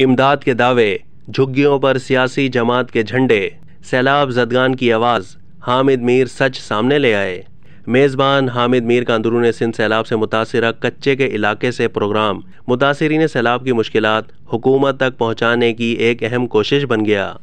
इमदाद के दावे झुग्गियों पर सियासी जमात के झंडे सैलाब जदगान की आवाज़ हामिद मीर सच सामने ले आए मेज़बान हामिद मीर का अंदरून सिंध सैलाब से मुतासर कच्चे के इलाके से प्रोग्राम मुतासरीन सैलाब की मुश्किल हुकूमत तक पहुँचाने की एक अहम कोशिश बन गया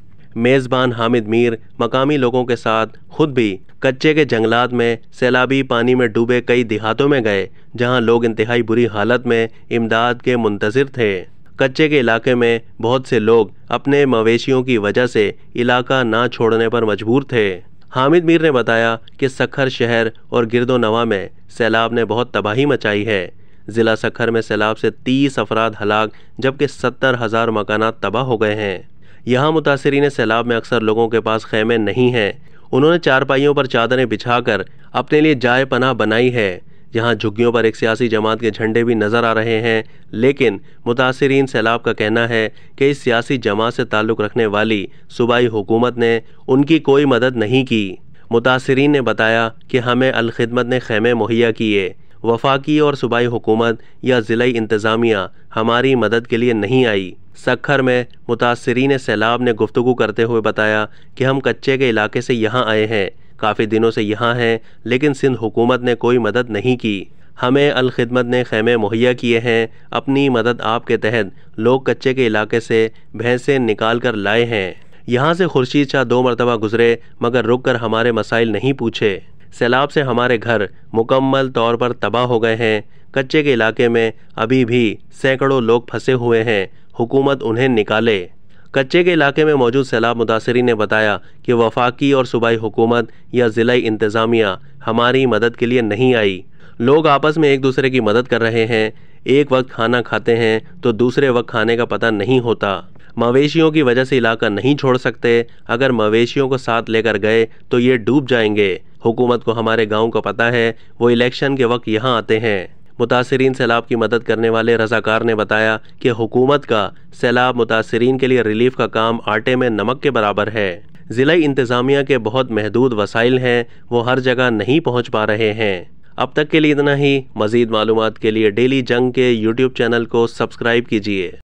मेज़बान हामिद मीर मकामी लोगों के साथ खुद भी कच्चे के जंगलात में सैलाबी पानी में डूबे कई देहातों में गए जहां लोग इंतहाई बुरी हालत में इमदाद के मुंतज़र थे कच्चे के इलाके में बहुत से लोग अपने मवेशियों की वजह से इलाका ना छोड़ने पर मजबूर थे हामिद मीर ने बताया कि सखर शहर और नवा में सैलाब ने बहुत तबाही मचाई है ज़िला सखर में सैलाब से तीस अफराद हलाक जबकि सत्तर हज़ार मकाना तबाह हो गए हैं यहाँ मुतासरीन सैलाब में अक्सर लोगों के पास खैमे नहीं हैं उन्होंने चारपाइयों पर चादरें बिछाकर अपने लिए जाय पनाह बनाई है जहां झुग्गियों पर एक सियासी जमात के झंडे भी नजर आ रहे हैं लेकिन मुतासरीन सैलाब का कहना है कि इस सियासी जमात से ताल्लुक़ रखने वाली सूबाई हुकूमत ने उनकी कोई मदद नहीं की मुतासरीन ने बताया कि हमें अलखदमत ने खेमे मुहैया किए वफाकी और सूबाई हुकूमत या ज़िली इंतज़ामिया हमारी मदद के लिए नहीं आई सखर में मुतासरीन सैलाब ने गुफ्तु करते हुए बताया कि हम कच्चे के इलाके से यहाँ आए हैं काफ़ी दिनों से यहाँ हैं लेकिन सिंध हुकूमत ने कोई मदद नहीं की हमें अलखदमत ने खैमे मुहैया किए हैं अपनी मदद आपके तहत लोग कच्चे के इलाके से भैंसें निकाल कर लाए हैं यहाँ से खुर्शीद शाह दो मरतबा गुजरे मगर रुक कर हमारे मसाइल नहीं पूछे सैलाब से हमारे घर मुकम्मल तौर पर तबाह हो गए हैं कच्चे के इलाके में अभी भी सैकड़ों लोग फंसे हुए हैं हुकूमत उन्हें निकाले कच्चे के इलाके में मौजूद सैलाब मुतासरी ने बताया कि वफाकी और सूबाई हुकूमत या ज़िला इंतज़ामिया हमारी मदद के लिए नहीं आई लोग आपस में एक दूसरे की मदद कर रहे हैं एक वक्त खाना खाते हैं तो दूसरे वक्त खाने का पता नहीं होता मवेशियों की वजह से इलाका नहीं छोड़ सकते अगर मवेशियों को साथ लेकर गए तो ये डूब जाएंगे हुकूमत को हमारे गांव का पता है वो इलेक्शन के वक्त यहाँ आते हैं मुतासरीन सैलाब की मदद करने वाले रजाकार ने बताया कि हुकूमत का सैलाब मुतासरीन के लिए रिलीफ का काम आटे में नमक के बराबर है ज़िला इंतज़ामिया के बहुत महदूद वसाइल हैं वो हर जगह नहीं पहुँच पा रहे हैं अब तक के लिए इतना ही मज़ीद मालूम के लिए डेली जंग के यूट्यूब चैनल को सब्सक्राइब कीजिए